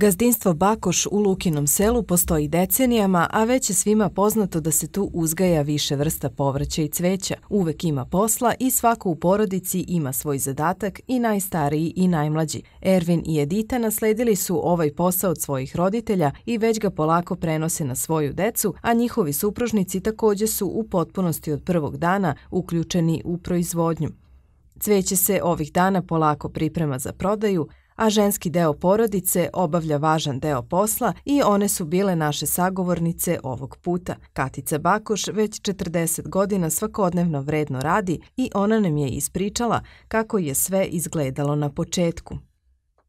Gazdinstvo Bakoš u Lukinom selu postoji decenijama, a već je svima poznato da se tu uzgaja više vrsta povrća i cveća. Uvek ima posla i svako u porodici ima svoj zadatak i najstariji i najmlađi. Ervin i Edita nasledili su ovaj posao od svojih roditelja i već ga polako prenose na svoju decu, a njihovi supružnici takođe su u potpunosti od prvog dana uključeni u proizvodnju. Cveće se ovih dana polako priprema za prodaju, a ženski deo porodice obavlja važan deo posla i one su bile naše sagovornice ovog puta. Katica Bakoš već 40 godina svakodnevno vredno radi i ona nam je ispričala kako je sve izgledalo na početku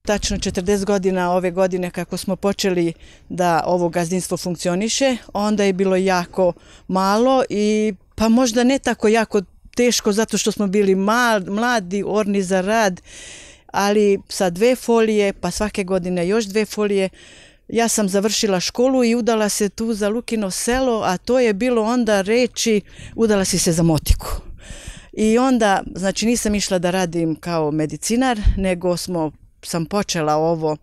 tačno 40 godina ove godine kako smo počeli da ovo gazdinstvo funkcioniše, onda je bilo jako malo i pa možda ne tako jako teško zato što smo bili mal, mladi, orni za rad ali sa dve folije, pa svake godine još dve folije. Ja sam završila školu i udala se tu za Lukino selo, a to je bilo onda reči udala si se za motiku. I onda, znači nisam išla da radim kao medicinar, nego smo sam počela ovo,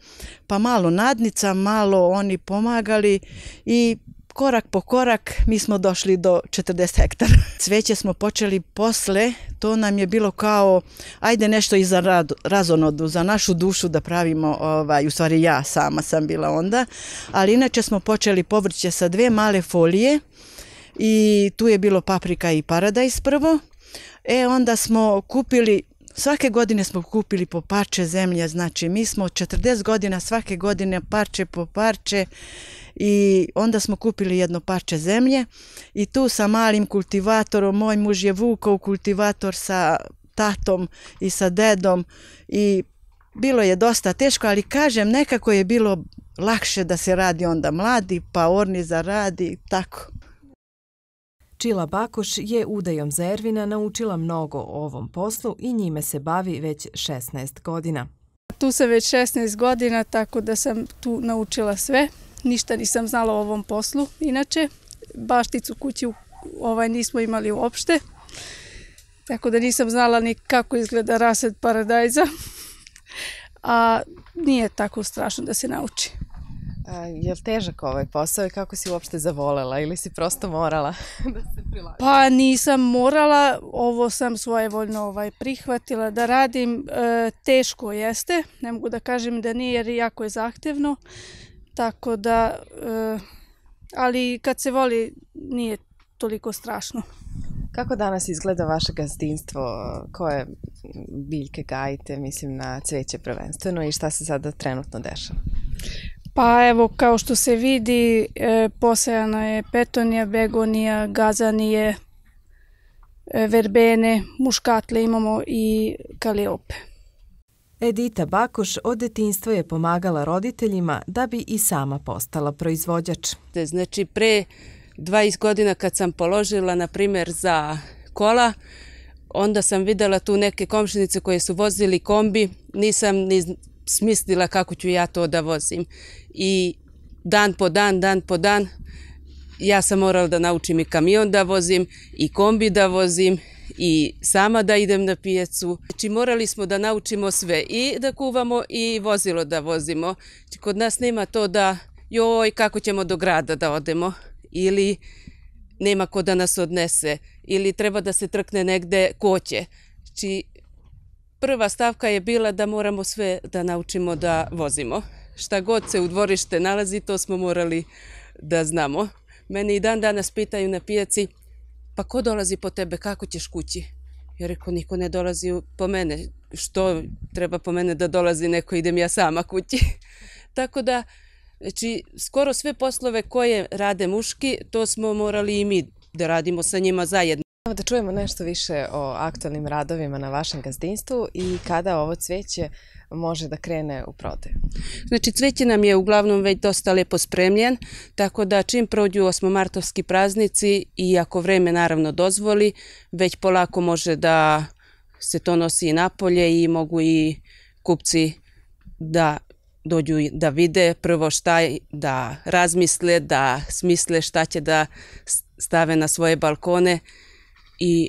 pa malo nadnica, malo oni pomagali i korak po korak mi smo došli do 40 hektara. Cveće smo počeli posle, to nam je bilo kao ajde nešto i za rad, razonodu, za našu dušu da pravimo, ovaj, u stvari ja sama sam bila onda, ali inače smo počeli povrće sa dve male folije i tu je bilo paprika i paradajs prvo. E onda smo kupili Svake godine smo kupili po parče zemlje, znači mi smo 40 godina svake godine parče po parče i onda smo kupili jedno parče zemlje i tu sa malim kultivatorom, moj muž je vukao kultivator sa tatom i sa dedom i bilo je dosta teško, ali kažem nekako je bilo lakše da se radi onda mladi, pa orni za radi, tako. Čila Bakoš je udajom Zervina naučila mnogo o ovom poslu i njime se bavi već 16 godina. Tu se već 16 godina, tako da sam tu naučila sve ništa nisam znala o ovom poslu. Inače, bašticu kući ovaj, nismo imali uopšte, tako da nisam znala ni kako izgleda rased paradajza, a nije tako strašno da se nauči. A, je li težak ovaj posao i kako si uopšte zavolela ili si prosto morala da se prilagodi? Pa nisam morala, ovo sam svojevoljno ovaj, prihvatila da radim. E, teško jeste, ne mogu da kažem da nije jer jako je zahtevno. Tako da, e, ali kad se voli nije toliko strašno. Kako danas izgleda vaše gazdinstvo? Koje biljke gajite, mislim na cveće prvenstveno i šta se sada trenutno dešava? Pa evo, kao što se vidi, e, je petonija, begonija, gazanije, e, verbene, muškatle imamo i kaliope. Edita Bakoš od detinstva je pomagala roditeljima da bi i sama postala proizvođač. Znači pre 20 godina kad sam položila na primer za kola, onda sam videla tu neke komšinice koje su vozili kombi, nisam ni smislila kako ću ja to da vozim. I dan po dan, dan po dan, ja sam morala da naučim i kamion da vozim i kombi da vozim i sama da idem na pijacu. Znači morali smo da naučimo sve i da kuvamo i vozilo da vozimo. Znači kod nas nema to da joj kako ćemo do grada da odemo ili nema ko da nas odnese ili treba da se trkne negde ko će. Znači prva stavka je bila da moramo sve da naučimo da vozimo. Šta god se u dvorište nalazi, to smo morali da znamo. Meni i dan danas pitaju na pijaci pa ko dolazi po tebe, kako ćeš kući? Ja rekao, niko ne dolazi po mene, što treba po mene da dolazi neko, idem ja sama kući. Tako da, znači, skoro sve poslove koje rade muški, to smo morali i mi da radimo sa njima zajedno. Da čujemo nešto više o aktualnim radovima na vašem gazdinstvu i kada ovo cveće može da krene u prodaju. Znači cveće nam je uglavnom već dosta lepo spremljen, tako da čim prođu osmomartovski praznici i ako vreme naravno dozvoli, već polako može da se to nosi i napolje i mogu i kupci da dođu da vide prvo šta da razmisle, da smisle šta će da stave na svoje balkone, i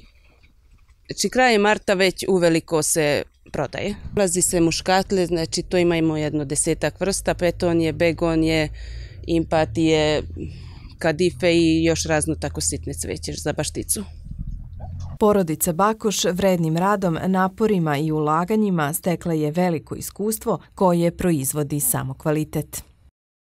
znači krajem marta već uveliko se prodaje. Nalazi se muškatle, znači to imamo jedno desetak vrsta, peton je, begon je, kadife i još razno tako sitne cveće za bašticu. Porodica Bakoš vrednim radom, naporima i ulaganjima stekla je veliko iskustvo koje proizvodi samo kvalitet.